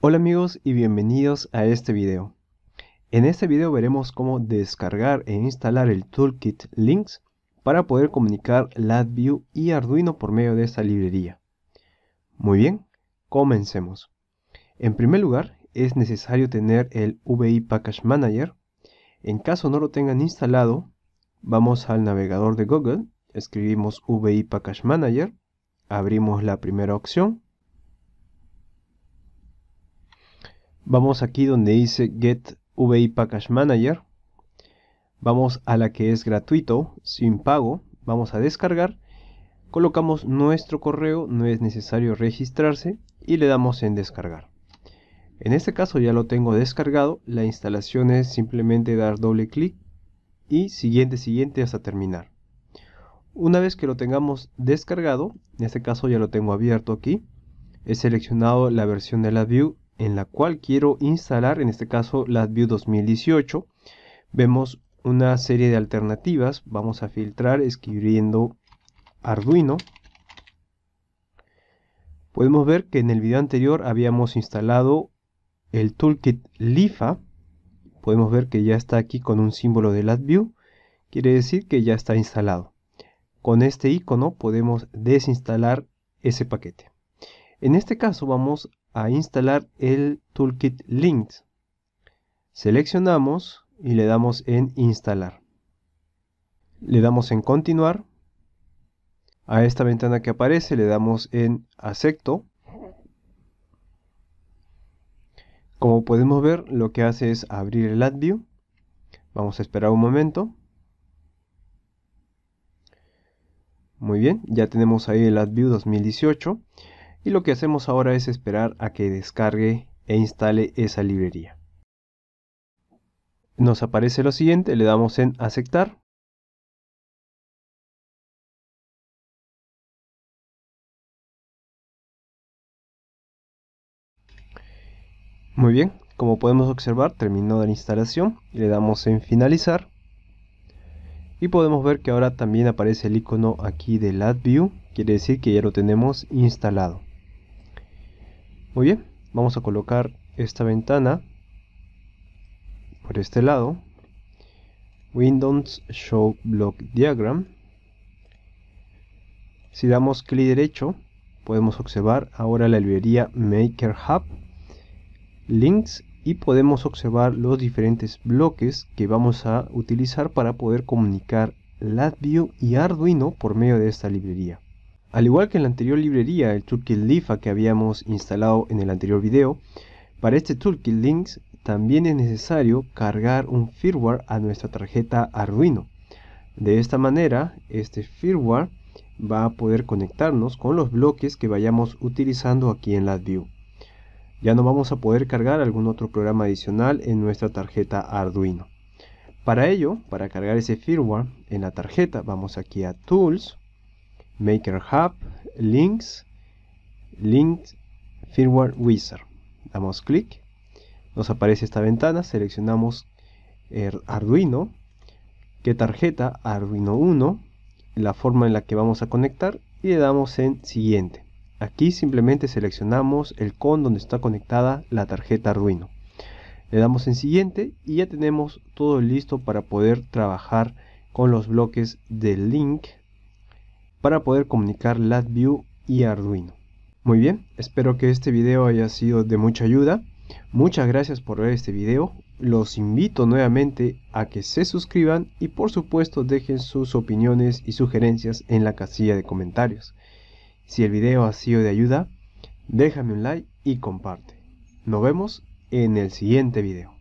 Hola amigos y bienvenidos a este video. En este video veremos cómo descargar e instalar el toolkit Links para poder comunicar LabVIEW y Arduino por medio de esta librería. Muy bien, comencemos. En primer lugar, es necesario tener el VI Package Manager. En caso no lo tengan instalado, vamos al navegador de Google, escribimos VI Package Manager, abrimos la primera opción Vamos aquí donde dice Get VI Package Manager. Vamos a la que es gratuito, sin pago. Vamos a descargar. Colocamos nuestro correo, no es necesario registrarse y le damos en descargar. En este caso ya lo tengo descargado, la instalación es simplemente dar doble clic y siguiente, siguiente hasta terminar. Una vez que lo tengamos descargado, en este caso ya lo tengo abierto aquí, he seleccionado la versión de la view en la cual quiero instalar, en este caso Latview 2018, vemos una serie de alternativas. Vamos a filtrar escribiendo Arduino. Podemos ver que en el video anterior habíamos instalado el toolkit LIFA. Podemos ver que ya está aquí con un símbolo de LabVIEW. Quiere decir que ya está instalado. Con este icono podemos desinstalar ese paquete. En este caso vamos a instalar el toolkit linked. Seleccionamos y le damos en instalar. Le damos en continuar. A esta ventana que aparece le damos en acepto. Como podemos ver lo que hace es abrir el AdView. Vamos a esperar un momento. Muy bien, ya tenemos ahí el AdView 2018 y lo que hacemos ahora es esperar a que descargue e instale esa librería. Nos aparece lo siguiente, le damos en aceptar. Muy bien, como podemos observar terminó la instalación le damos en finalizar. Y podemos ver que ahora también aparece el icono aquí de Latview, quiere decir que ya lo tenemos instalado. Muy bien, vamos a colocar esta ventana por este lado. Windows Show Block Diagram. Si damos clic derecho, podemos observar ahora la librería Maker Hub, Links y podemos observar los diferentes bloques que vamos a utilizar para poder comunicar LabVIEW y Arduino por medio de esta librería. Al igual que en la anterior librería, el toolkit LIFA que habíamos instalado en el anterior video, para este toolkit Links también es necesario cargar un firmware a nuestra tarjeta Arduino. De esta manera, este firmware va a poder conectarnos con los bloques que vayamos utilizando aquí en VIEW. Ya no vamos a poder cargar algún otro programa adicional en nuestra tarjeta Arduino. Para ello, para cargar ese firmware en la tarjeta, vamos aquí a Tools, Maker Hub, Links, Link Firmware Wizard. Damos clic, nos aparece esta ventana, seleccionamos el er, Arduino, qué tarjeta, Arduino 1, la forma en la que vamos a conectar y le damos en siguiente. Aquí simplemente seleccionamos el con donde está conectada la tarjeta Arduino. Le damos en siguiente y ya tenemos todo listo para poder trabajar con los bloques de link para poder comunicar LabVIEW y Arduino. Muy bien, espero que este video haya sido de mucha ayuda. Muchas gracias por ver este video. Los invito nuevamente a que se suscriban y por supuesto dejen sus opiniones y sugerencias en la casilla de comentarios. Si el video ha sido de ayuda, déjame un like y comparte. Nos vemos en el siguiente video.